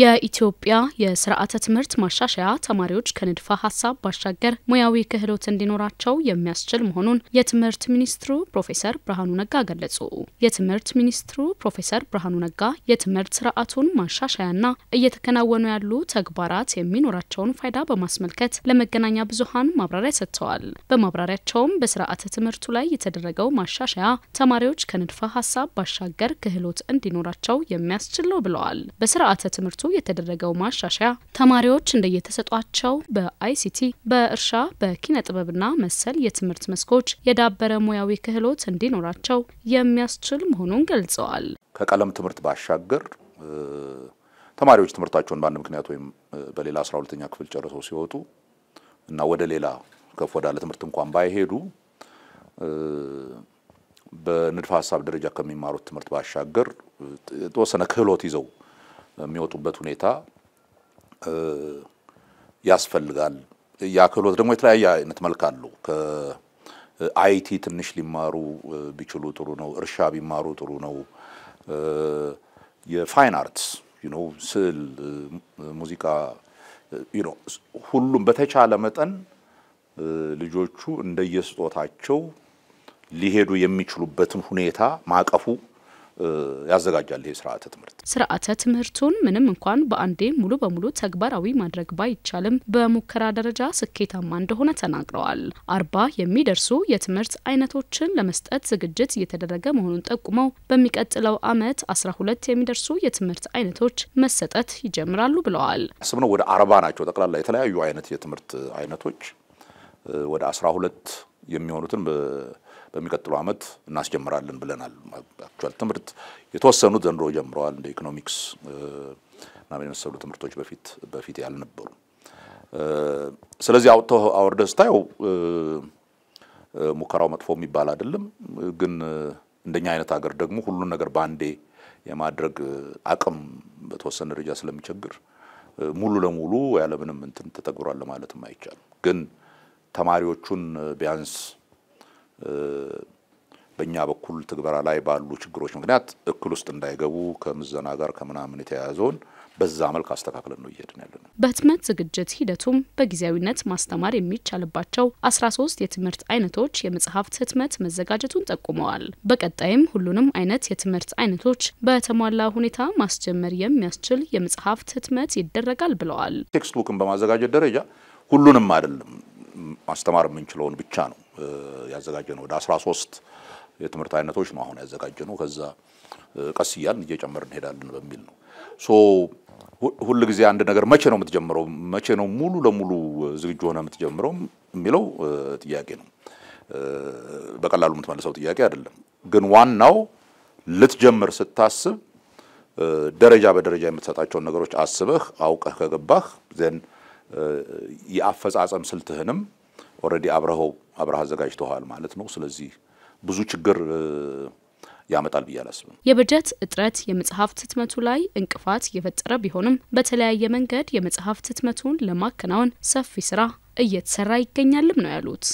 የኢትዮጵያ የስርዓተ ትምህርት ማሻሻያ ተማሪዎች ከንድፈ ሀሳብ ባሻገር ሙያዊ ክህሎት እንዲኖራቸው የሚያስችል መሆኑን የትምህርት ሚኒስትሩ ፕሮፌሰር ብርሃኑ ነጋ ገለጹ። የትምህርት ሚኒስትሩ ፕሮፌሰር ብርሃኑ ነጋ የትምህርት ስርዓቱን ማሻሻያና እየተከናወኑ ያሉ ተግባራት የሚኖራቸውን ፋይዳ በማስመልከት ለመገናኛ ብዙሃን ማብራሪያ ሰጥተዋል። በማብራሪያቸውም በስርዓተ ትምህርቱ ላይ የተደረገው ማሻሻያ ተማሪዎች ከንድፈ ሀሳብ ባሻገር ክህሎት እንዲኖራቸው የሚያስችል ነው ብለዋል። በስርዓተ ትምህርቱ በትምህርቱ የተደረገው ማሻሻያ ተማሪዎች እንደየተሰጧቸው በአይሲቲ በእርሻ በኪነ ጥበብና መሰል የትምህርት መስኮች የዳበረ ሙያዊ ክህሎት እንዲኖራቸው የሚያስችል መሆኑን ገልጸዋል። ከቀለም ትምህርት ባሻገር ተማሪዎች ትምህርታቸውን በአንድ ምክንያት ወይም በሌላ አስራ ሁለተኛ ክፍል ጨርሰው ሲወጡ እና ወደ ሌላ ከፍ ወዳለ ትምህርት እንኳን ባይሄዱ በንድፈ ሀሳብ ደረጃ ከሚማሩት ትምህርት ባሻገር የተወሰነ ክህሎት ይዘው የሚወጡበት ሁኔታ ያስፈልጋል። የክህሎት ደግሞ የተለያየ አይነት መልክ አለው። ከአይቲ ትንሽ ሊማሩ ቢችሉ ጥሩ ነው። እርሻ ቢማሩ ጥሩ ነው። የፋይን አርትስ ነው ስዕል፣ ሙዚቃ ሁሉም በተቻለ መጠን ልጆቹ እንደየስጦታቸው ሊሄዱ የሚችሉበትን ሁኔታ ማቀፉ ያዘጋጃል ይሄ ስርዓተ ትምህርት። ስርዓተ ትምህርቱን ምንም እንኳን በአንዴ ሙሉ በሙሉ ተግባራዊ ማድረግ ባይቻልም በሙከራ ደረጃ ስኬታማ እንደሆነ ተናግረዋል። አርባ የሚደርሱ የትምህርት አይነቶችን ለመስጠት ዝግጅት እየተደረገ መሆኑን ጠቁመው በሚቀጥለው አመት አስራ ሁለት የሚደርሱ የትምህርት አይነቶች መሰጠት ይጀምራሉ ብለዋል። ስምነው ወደ አርባ ናቸው ጠቅላላ የተለያዩ አይነት የትምህርት አይነቶች ወደ አስራ ሁለት የሚሆኑትን በሚቀጥለው ዓመት እናስጀምራለን ብለናል። አክቹዋል ትምህርት የተወሰኑት ዘንድሮ ጀምረዋል። እንደ ኢኮኖሚክስ ምናምን የመሰሉ ትምህርቶች በፊት በፊት ያልነበሩ። ስለዚህ አውጥቶ አወርደህ ስታየው ሙከራው መጥፎ የሚባል አይደለም። ግን እንደኛ አይነት ሀገር ደግሞ ሁሉን ነገር በአንዴ የማድረግ አቅም በተወሰነ ደረጃ ስለሚቸግር ሙሉ ለሙሉ ያለምንም እንትን ተተግብሯል ለማለትም አይቻልም። ግን ተማሪዎቹን ቢያንስ በእኛ በኩል ትግበራ ላይ ባሉ ችግሮች ምክንያት እክል ውስጥ እንዳይገቡ ከምዘና ጋር ከምናምን የተያያዘውን በዛ መልክ አስተካክለን ነው እየሄድን ያለ ነው። በህትመት ዝግጅት ሂደቱም በጊዜያዊነት ማስተማር የሚቻልባቸው አስራ ሶስት የትምህርት አይነቶች የመጽሐፍት ህትመት መዘጋጀቱን ጠቁመዋል። በቀጣይም ሁሉንም አይነት የትምህርት አይነቶች በተሟላ ሁኔታ ማስጀመር የሚያስችል የመጽሐፍት ህትመት ይደረጋል ብለዋል። ቴክስት ቡክን በማዘጋጀት ደረጃ ሁሉንም አይደለም ማስተማር የምንችለውን ብቻ ነው ያዘጋጀ ነው። ወደ 13 የትምህርት አይነቶች ነው አሁን ያዘጋጀ ነው። ከዛ ቀስ እያልን እየጨመርን እንሄዳለን በሚል ነው። ሶ ሁል ጊዜ አንድ ነገር መቼ ነው የምትጀምረው፣ መቼ ነው ሙሉ ለሙሉ ዝግጁ ሆነ የምትጀምረው የሚለው ጥያቄ ነው። በቀላሉ የምትመልሰው ጥያቄ አይደለም። ግን ዋናው ልትጀምር ስታስብ ደረጃ በደረጃ የምትሰጣቸውን ነገሮች አስበህ አውቀህ ከገባህ ዘን የአፈጻጸም ስልትህንም ኦልሬዲ አብረኸው አብረህ አዘጋጅተዋል ማለት ነው። ስለዚህ ብዙ ችግር ያመጣል ብዬ አላስብም። የበጀት እጥረት የመጽሐፍት ህትመቱ ላይ እንቅፋት የፈጠረ ቢሆንም በተለያየ መንገድ የመጽሐፍት ህትመቱን ለማከናወን ሰፊ ስራ እየተሰራ ይገኛልም ነው ያሉት።